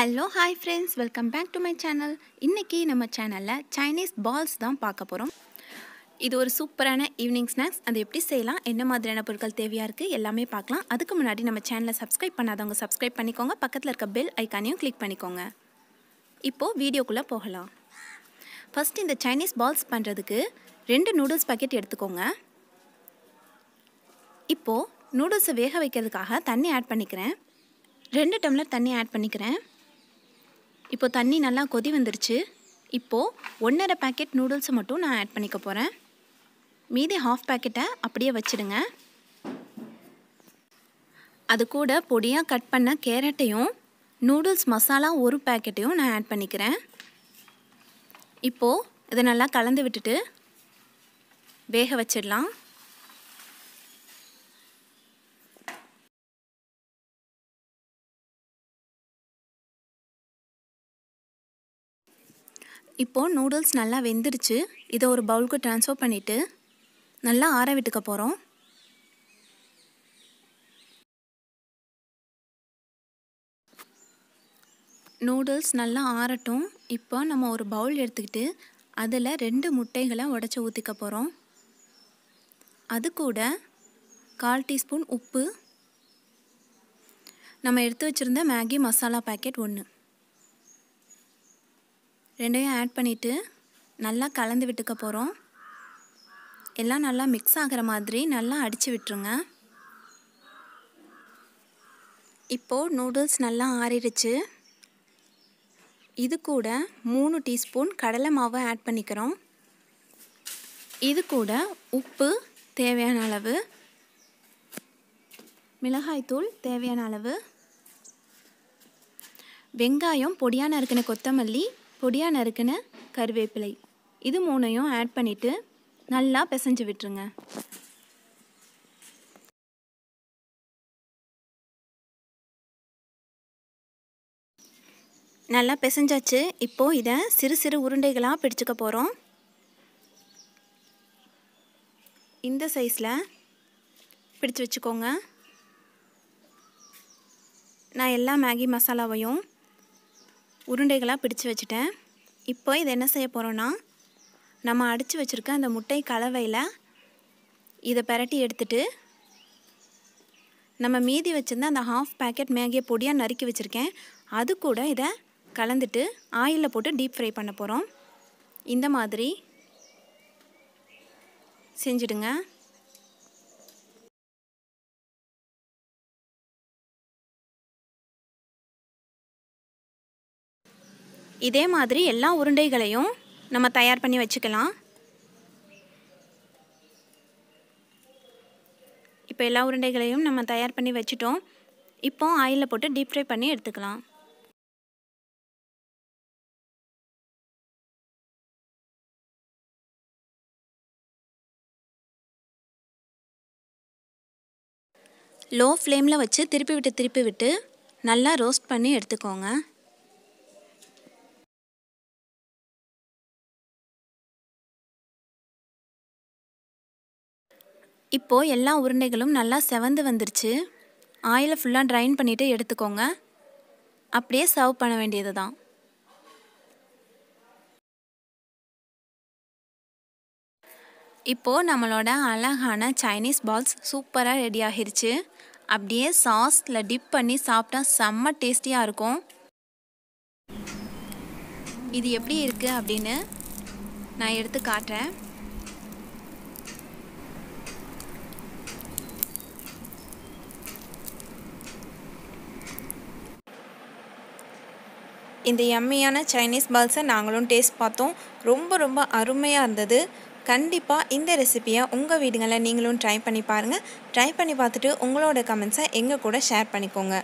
hello hi friends welcome back to my channel இன்றைக்கி நம்ம சேனலில் சைனீஸ் பால்ஸ் தான் பார்க்க போகிறோம் இது ஒரு சூப்பரான ஈவினிங் ஸ்நாக்ஸ் அதை எப்படி செய்யலாம் என்ன மாதிரியான பொருட்கள் தேவையாக இருக்குது எல்லாமே பார்க்கலாம் அதுக்கு முன்னாடி நம்ம சேனலை சப்ஸ்கிரைப் பண்ணாதவங்க சப்ஸ்கிரைப் பண்ணிக்கோங்க பக்கத்தில் இருக்க பெல் ஐக்கானையும் கிளிக் பண்ணிக்கோங்க இப்போது வீடியோக்குள்ளே போகலாம் ஃபஸ்ட் இந்த சைனீஸ் பால்ஸ் பண்ணுறதுக்கு ரெண்டு நூடுல்ஸ் பாக்கெட் எடுத்துக்கோங்க இப்போது நூடுல்ஸை வேக வைக்கிறதுக்காக தண்ணி ஆட் பண்ணிக்கிறேன் ரெண்டு டம்ளர் தண்ணி ஆட் பண்ணிக்கிறேன் இப்போ தண்ணி நல்லா கொதி வந்துருச்சு இப்போது ஒன்றரை பேக்கெட் நூடுல்ஸை மட்டும் நான் ஆட் பண்ணிக்க போகிறேன் மீதி ஹாஃப் பேக்கெட்டை அப்படியே வச்சுடுங்க அது கூட பொடியாக கட் பண்ண கேரட்டையும் நூடுல்ஸ் மசாலா ஒரு பேக்கெட்டையும் நான் ஆட் பண்ணிக்கிறேன் இப்போது இதை நல்லா கலந்து விட்டுட்டு வேக வச்சிடலாம் இப்போது நூடுல்ஸ் நல்லா வெந்துருச்சு இதை ஒரு பவுலுக்கு ட்ரான்ஸ்ஃபர் பண்ணிவிட்டு நல்லா ஆற விட்டுக்க போகிறோம் நூடுல்ஸ் நல்லா ஆறட்டும் இப்போ நம்ம ஒரு பவுல் எடுத்துக்கிட்டு அதில் ரெண்டு முட்டைகளை உடச்சி ஊற்றிக்க போகிறோம் அது கூட கால் டீஸ்பூன் உப்பு நம்ம எடுத்து வச்சுருந்த மேகி மசாலா பேக்கெட் ஒன்று ரெண்டையும் ஆட் பண்ணிவிட்டு நல்லா கலந்து விட்டுக்க போகிறோம் எல்லாம் நல்லா மிக்ஸ் ஆகிற மாதிரி நல்லா அடித்து விட்டுருங்க இப்போது நூடுல்ஸ் நல்லா ஆறிடுச்சு இது கூட மூணு டீஸ்பூன் கடலை மாவு ஆட் பண்ணிக்கிறோம் இது கூட உப்பு தேவையான அளவு மிளகாய்த்தூள் தேவையான அளவு வெங்காயம் பொடியான இருக்கிற கொத்தமல்லி பொடியாக நறுக்கின கருவேப்பிலை இது மூணையும் ஆட் பண்ணிவிட்டு நல்லா பிசைஞ்சு விட்டுருங்க நல்லா பிசைஞ்சாச்சு இப்போது இதை சிறு சிறு உருண்டைகளாக பிடிச்சிக்க போகிறோம் இந்த சைஸில் பிடிச்சு வச்சுக்கோங்க நான் எல்லா மேகி மசாலாவையும் உருண்டைகளாக பிடிச்சு வச்சுட்டேன் இப்போ இது என்ன செய்ய போகிறோன்னா நம்ம அடித்து வச்சுருக்க அந்த முட்டை கலவையில் இதை பரட்டி எடுத்துட்டு நம்ம மீதி வச்சுருந்த அந்த ஹாஃப் பேக்கெட் மேகியை பொடியாக நறுக்கி வச்சுருக்கேன் அது கூட இதை கலந்துட்டு ஆயிலில் போட்டு டீப் ஃப்ரை பண்ண போகிறோம் இந்த மாதிரி செஞ்சிடுங்க இதே மாதிரி எல்லா உருண்டைகளையும் நம்ம தயார் பண்ணி வச்சுக்கலாம் இப்போ எல்லா உருண்டைகளையும் நம்ம தயார் பண்ணி வச்சுட்டோம் இப்போ ஆயிலில் போட்டு டீப் ஃப்ரை பண்ணி எடுத்துக்கலாம் லோ ஃப்ளேமில் வச்சு திருப்பி விட்டு திருப்பி விட்டு நல்லா ரோஸ்ட் பண்ணி எடுத்துக்கோங்க இப்போது எல்லா உருண்டைகளும் நல்லா செவந்து வந்துருச்சு ஆயிலை ஃபுல்லாக ட்ரைன் பண்ணிவிட்டு எடுத்துக்கோங்க அப்படியே சர்வ் பண்ண வேண்டியது தான் இப்போது நம்மளோட அழகான சைனீஸ் பால்ஸ் சூப்பராக ரெடி ஆகிருச்சு அப்படியே சாஸில் டிப் பண்ணி சாப்பிட்டா செம்ம டேஸ்டியாக இருக்கும் இது எப்படி இருக்குது அப்படின்னு நான் எடுத்து காட்டுறேன் இந்த எம்மியான சைனீஸ் பால்ஸை நாங்களும் டேஸ்ட் பார்த்தோம் ரொம்ப ரொம்ப அருமையாக இருந்தது கண்டிப்பாக இந்த ரெசிப்பியை உங்கள் வீடுகளில் நீங்களும் ட்ரை பண்ணி பாருங்கள் ட்ரை பண்ணி பார்த்துட்டு உங்களோட கமெண்ட்ஸை எங்கள் கூட ஷேர் பண்ணிக்கோங்க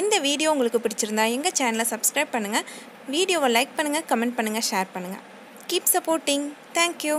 இந்த வீடியோ உங்களுக்கு பிடிச்சிருந்தா எங்கள் சேனலை சப்ஸ்கிரைப் பண்ணுங்கள் வீடியோவை லைக் பண்ணுங்கள் கமெண்ட் பண்ணுங்கள் ஷேர் பண்ணுங்கள் கீப் சப்போர்ட்டிங் தேங்க்யூ